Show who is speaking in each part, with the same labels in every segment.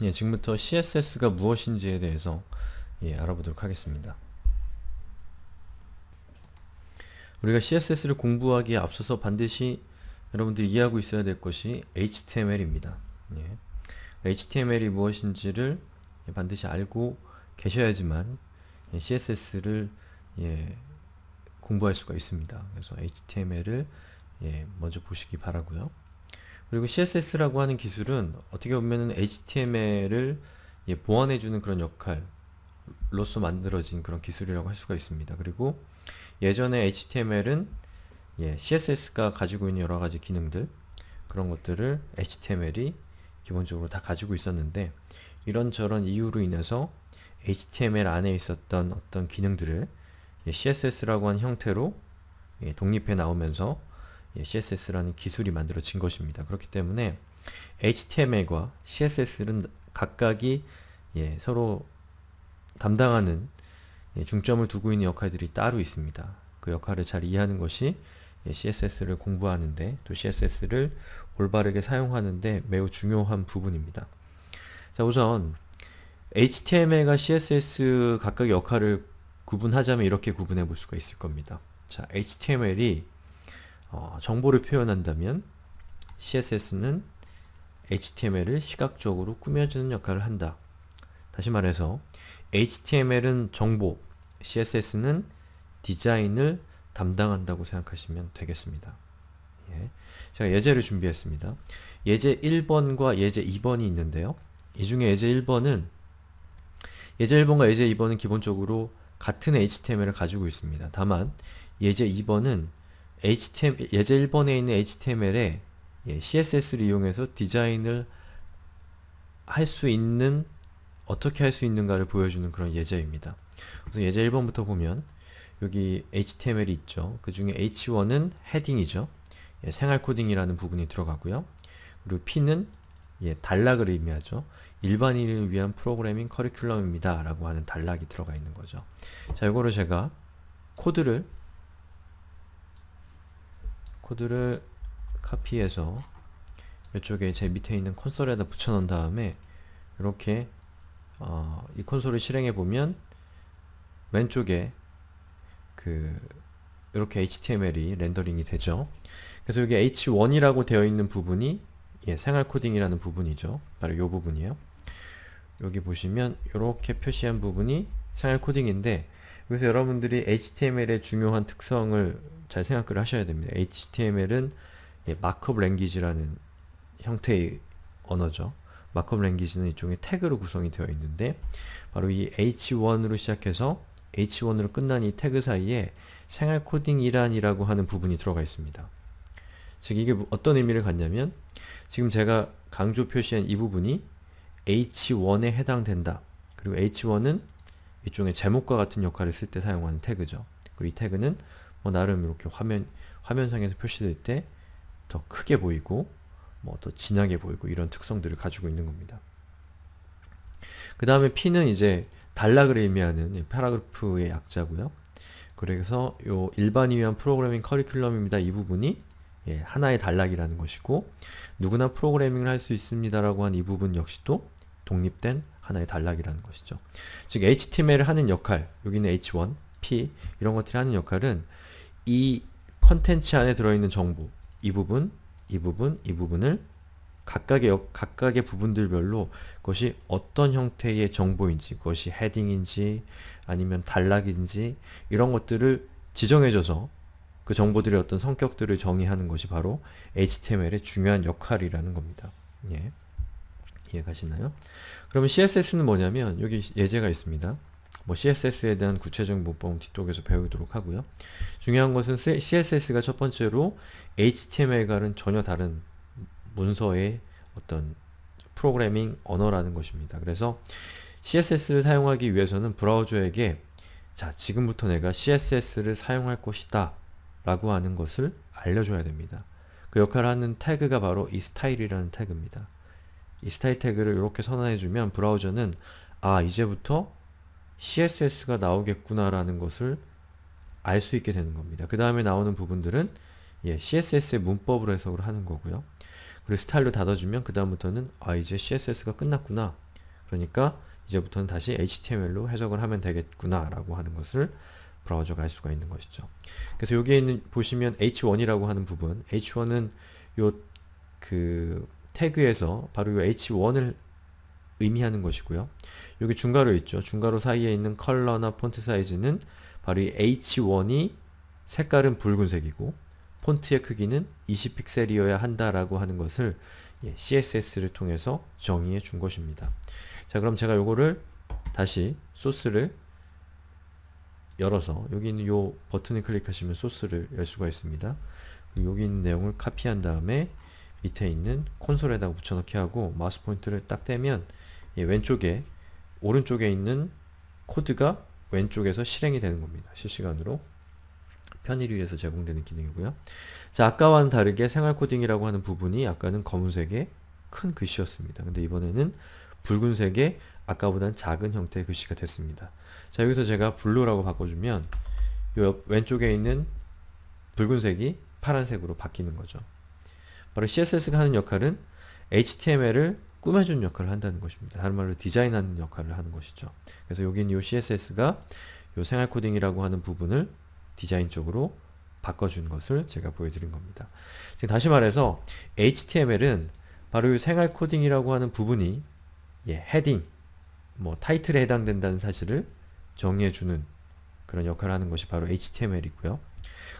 Speaker 1: 예, 지금부터 CSS가 무엇인지에 대해서 예, 알아보도록 하겠습니다. 우리가 CSS를 공부하기에 앞서서 반드시 여러분들이 이해하고 있어야 될 것이 HTML입니다. 예. HTML이 무엇인지를 예, 반드시 알고 계셔야지만 예, CSS를 예, 공부할 수가 있습니다. 그래서 HTML을 먼저 보시기 바라고요. 그리고 CSS라고 하는 기술은 어떻게 보면 HTML을 예, 보완해주는 그런 역할로서 만들어진 그런 기술이라고 할 수가 있습니다. 그리고 예전에 HTML은 예, CSS가 가지고 있는 여러 가지 기능들 그런 것들을 HTML이 기본적으로 다 가지고 있었는데 이런저런 이유로 인해서 HTML 안에 있었던 어떤 기능들을 CSS라고 하는 형태로 예, 독립해 나오면서 예, CSS라는 기술이 만들어진 것입니다. 그렇기 때문에 HTML과 CSS는 각각이 예, 서로 담당하는 예, 중점을 두고 있는 역할들이 따로 있습니다. 그 역할을 잘 이해하는 것이 예, CSS를 공부하는데 또 CSS를 올바르게 사용하는데 매우 중요한 부분입니다. 자 우선 HTML과 CSS 각각의 역할을 구분하자면 이렇게 구분해 볼 수가 있을 겁니다. 자 HTML이 어, 정보를 표현한다면 CSS는 HTML을 시각적으로 꾸며주는 역할을 한다. 다시 말해서 HTML은 정보, CSS는 디자인을 담당한다고 생각하시면 되겠습니다. 예. 제가 예제를 준비했습니다. 예제 1번과 예제 2번이 있는데요. 이 중에 예제 1번은 예제 1번과 예제 2번은 기본적으로 같은 HTML을 가지고 있습니다. 다만 예제 2번은 HTML, 예제 1번에 있는 HTML에 예, CSS를 이용해서 디자인을 할 수 있는 어떻게 할 수 있는가를 보여주는 그런 예제입니다. 우선 예제 1번부터 보면 여기 HTML이 있죠. 그 중에 H1은 헤딩이죠. 예, 생활코딩이라는 부분이 들어가고요. 그리고 P는 예, 단락을 의미하죠. 일반인을 위한 프로그래밍 커리큘럼입니다. 라고 하는 단락이 들어가 있는 거죠. 자, 이거를 제가 코드를 코드를 카피해서 이쪽에 제 밑에 있는 콘솔에다 붙여놓은 다음에 이렇게 어, 이 콘솔을 실행해 보면 왼쪽에 그 이렇게 HTML이 렌더링이 되죠. 그래서 여기 H1이라고 되어 있는 부분이 예, 생활 코딩이라는 부분이죠. 바로 이 부분이에요. 여기 보시면 이렇게 표시한 부분이 생활 코딩인데 여기서 여러분들이 HTML의 중요한 특성을 잘 생각을 하셔야 됩니다. HTML은 예, 마크업 랭귀지라는 형태의 언어죠. 마크업 랭귀지는 일종의 태그로 구성이 되어 있는데 바로 이 h1으로 시작해서 h1으로 끝난 이 태그 사이에 생활 코딩이란이라고 하는 부분이 들어가 있습니다. 즉 이게 어떤 의미를 갖냐면 지금 제가 강조 표시한 이 부분이 h1에 해당된다. 그리고 h1은 일종의 제목과 같은 역할을 쓸 때 사용하는 태그죠. 그리고 이 태그는 뭐 나름 이렇게 화면 화면상에서 표시될 때 더 크게 보이고 뭐 더 진하게 보이고 이런 특성들을 가지고 있는 겁니다. 그 다음에 p는 이제 단락을 의미하는 파라그래프의 예, 약자고요. 그래서 요일반 위한 프로그래밍 커리큘럼입니다. 이 부분이 예, 하나의 단락이라는 것이고 누구나 프로그래밍을 할 수 있습니다라고 한 이 부분 역시도 독립된 하나의 단락이라는 것이죠. 즉 HTML을 하는 역할, 여기는 H1, P 이런 것들이 하는 역할은 이 컨텐츠 안에 들어있는 정보 이 부분, 이 부분, 이 부분을 각각의, 각각의 부분들별로 그것이 어떤 형태의 정보인지 그것이 헤딩인지 아니면 단락인지 이런 것들을 지정해줘서 그 정보들의 어떤 성격들을 정의하는 것이 바로 HTML의 중요한 역할이라는 겁니다. 예. 이해가시나요? 그러면 CSS는 뭐냐면 여기 예제가 있습니다. 뭐 CSS에 대한 구체적 문법은 뒤쪽에서 배우도록 하고요. 중요한 것은 CSS가 첫 번째로 HTML과는 전혀 다른 문서의 어떤 프로그래밍 언어라는 것입니다. 그래서 CSS를 사용하기 위해서는 브라우저에게 자, 지금부터 내가 CSS를 사용할 것이다 라고 하는 것을 알려줘야 됩니다. 그 역할을 하는 태그가 바로 이 스타일이라는 태그입니다. 이 스타일 태그를 이렇게 선언해주면 브라우저는 아, 이제부터 CSS가 나오겠구나라는 것을 알 수 있게 되는 겁니다. 그 다음에 나오는 부분들은 예, CSS의 문법으로 해석을 하는 거고요. 그리고 스타일로 닫아주면 그 다음부터는 아 이제 CSS가 끝났구나. 그러니까 이제부터는 다시 HTML로 해석을 하면 되겠구나 라고 하는 것을 브라우저가 알 수가 있는 것이죠. 그래서 여기 있는 보시면 h1이라고 하는 부분 h1은 요 그 태그에서 바로 요 h1을 의미하는 것이고요. 여기 중괄호 있죠. 중괄호 사이에 있는 컬러나 폰트 사이즈는 바로 이 H1이 색깔은 붉은색이고 폰트의 크기는 20픽셀이어야 한다라고 하는 것을 예, CSS를 통해서 정의해 준 것입니다. 자 그럼 제가 요거를 다시 소스를 열어서 여기 있는 요 버튼을 클릭하시면 소스를 열 수가 있습니다. 여기 있는 내용을 카피한 다음에 밑에 있는 콘솔에다 붙여넣기 하고 마우스 포인트를 딱 떼면 예, 왼쪽에 오른쪽에 있는 코드가 왼쪽에서 실행이 되는 겁니다. 실시간으로 편의를 위해서 제공되는 기능이고요. 자, 아까와는 다르게 생활 코딩이라고 하는 부분이 아까는 검은색의 큰 글씨였습니다. 근데 이번에는 붉은색의 아까보단 작은 형태의 글씨가 됐습니다. 자, 여기서 제가 블루라고 바꿔주면 요 왼쪽에 있는 붉은색이 파란색으로 바뀌는 거죠. 바로 CSS가 하는 역할은 HTML을 꾸며주는 역할을 한다는 것입니다. 다른 말로 디자인하는 역할을 하는 것이죠. 그래서 여기는 CSS가 이 생활코딩이라고 하는 부분을 디자인 쪽으로 바꿔준 것을 제가 보여드린 겁니다. 지금 다시 말해서 HTML은 바로 이 생활코딩이라고 하는 부분이 예, 헤딩, 뭐 타이틀에 해당된다는 사실을 정의해주는 그런 역할을 하는 것이 바로 HTML이고요.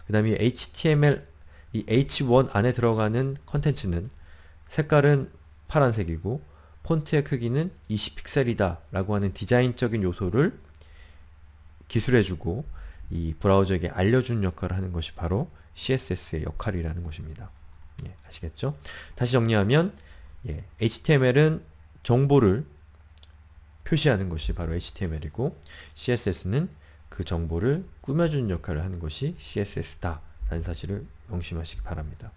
Speaker 1: 그 다음에 HTML, 이 H1 안에 들어가는 컨텐츠는 색깔은 파란색이고 폰트의 크기는 20픽셀이다 라고 하는 디자인적인 요소를 기술해주고 이 브라우저에게 알려주는 역할을 하는 것이 바로 CSS의 역할이라는 것입니다. 예, 아시겠죠? 다시 정리하면 예, HTML은 정보를 표시하는 것이 바로 HTML이고 CSS는 그 정보를 꾸며주는 역할을 하는 것이 CSS다 라는 사실을 명심하시기 바랍니다.